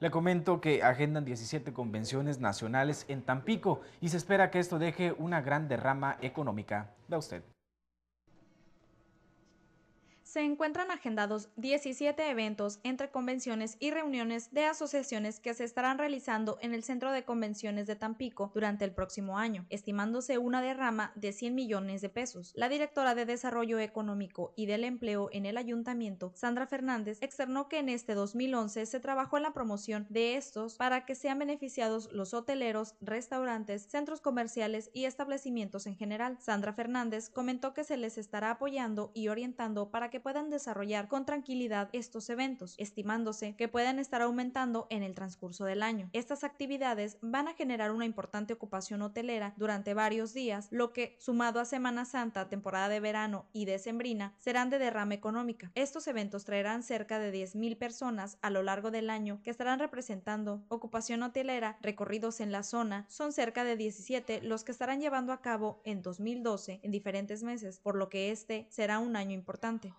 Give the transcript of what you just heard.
Le comento que agendan 17 convenciones nacionales en Tampico y se espera que esto deje una gran derrama económica. Vea usted se encuentran agendados 17 eventos entre convenciones y reuniones de asociaciones que se estarán realizando en el Centro de Convenciones de Tampico durante el próximo año, estimándose una derrama de 100 millones de pesos. La directora de Desarrollo Económico y del Empleo en el Ayuntamiento, Sandra Fernández, externó que en este 2011 se trabajó en la promoción de estos para que sean beneficiados los hoteleros, restaurantes, centros comerciales y establecimientos en general. Sandra Fernández comentó que se les estará apoyando y orientando para que puedan desarrollar con tranquilidad estos eventos, estimándose que pueden estar aumentando en el transcurso del año. Estas actividades van a generar una importante ocupación hotelera durante varios días, lo que, sumado a Semana Santa, temporada de verano y decembrina, serán de derrama económica. Estos eventos traerán cerca de 10.000 personas a lo largo del año que estarán representando ocupación hotelera, recorridos en la zona, son cerca de 17 los que estarán llevando a cabo en 2012 en diferentes meses, por lo que este será un año importante.